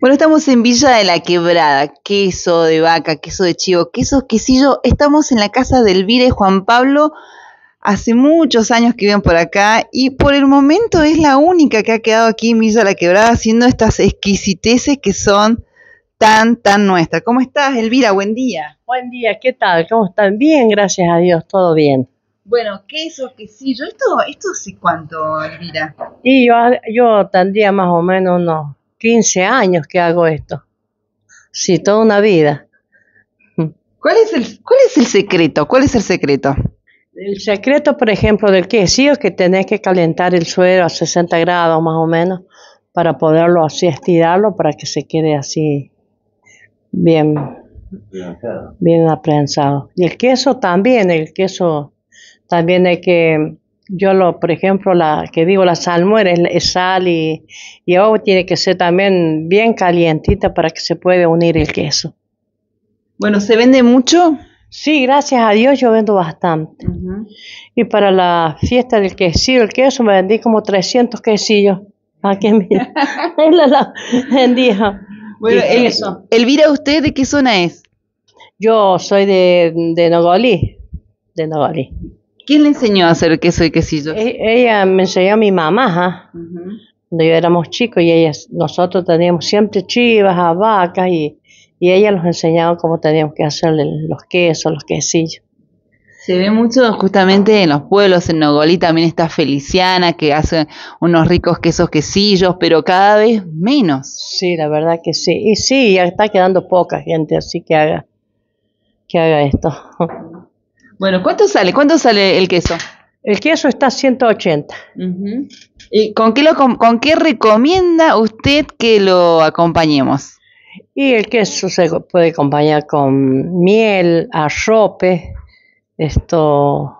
Bueno, estamos en Villa de la Quebrada, queso de vaca, queso de chivo, queso quesillo. Estamos en la casa de Elvira y Juan Pablo. Hace muchos años que viven por acá y por el momento es la única que ha quedado aquí en Villa de la Quebrada haciendo estas exquisiteces que son tan, tan nuestras. ¿Cómo estás, Elvira? Buen día. Buen día, ¿qué tal? ¿Cómo están? Bien, gracias a Dios, todo bien. Bueno, queso, quesillo, esto, esto sí cuánto, Elvira. Y yo, yo tendría más o menos no. 15 años que hago esto. Sí, toda una vida. ¿Cuál es el, cuál es el secreto? ¿Cuál es el secreto? El secreto, por ejemplo, del quesillo es que tenés que calentar el suero a 60 grados más o menos para poderlo así estirarlo para que se quede así bien, bien aprensado. Y el queso también, el queso también hay que yo lo, por ejemplo, la que digo, la salmuera es, sal y, y agua tiene que ser también bien calientita para que se pueda unir el queso. Bueno, ¿se vende mucho? Sí, gracias a Dios yo vendo bastante. Y para la fiesta del quesillo, el queso, me vendí como 300 quesillos. Aquí, ah, mira, la, la vendí. Bueno, el, Elvira, ¿usted de qué zona es? Yo soy de, de Nogolí, de Nogolí. ¿Quién le enseñó a hacer queso y quesillos? E, ella me enseñó a mi mamá, ¿ah? cuando yo éramos chicos y ellas, nosotros teníamos siempre chivas, a vacas y, y ella nos enseñaba cómo teníamos que hacer los quesos, los quesillos. Se ve mucho justamente en los pueblos, en Nogolí también está Feliciana que hace unos ricos quesos quesillos, pero cada vez menos. Sí, la verdad que sí. Y sí, ya está quedando poca gente así que haga, que haga esto. Bueno, ¿cuánto sale? ¿Cuánto sale el queso? El queso está a 180. ¿Y con qué, lo, con, recomienda usted que lo acompañemos? Y el queso se puede acompañar con miel, arrope, esto,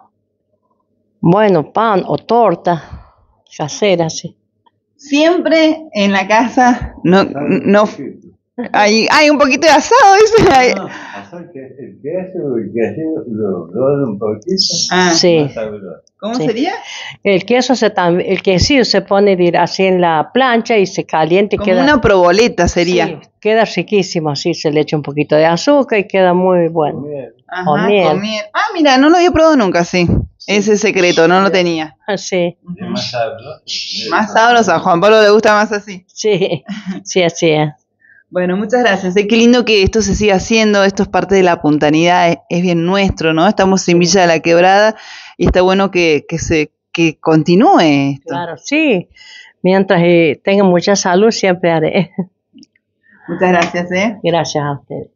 bueno, pan o torta casera, sí. Siempre en la casa no, no hay, hay un poquito de asado, dice queso lo un ah, ah, ¿Cómo sería? El queso se el se pone así en la plancha y se calienta y Como una proboleta sería. queda riquísimo así, se le echa un poquito de azúcar y queda muy bueno. Ah, mira, no lo había probado nunca, sí. Ese secreto, no lo tenía. Ah, sí. Más sabroso. Más sabroso, a Juan Pablo le gusta más así. Sí, sí, así es. Bueno, muchas gracias. Qué lindo que esto se siga haciendo. Esto es parte de la puntanidad, es, bien nuestro, ¿no? Estamos en Villa de la Quebrada y está bueno que, que se que continúe esto. Claro, sí. Mientras eh, tenga mucha salud, siempre haré. Muchas gracias, ¿eh? Gracias a ustedes.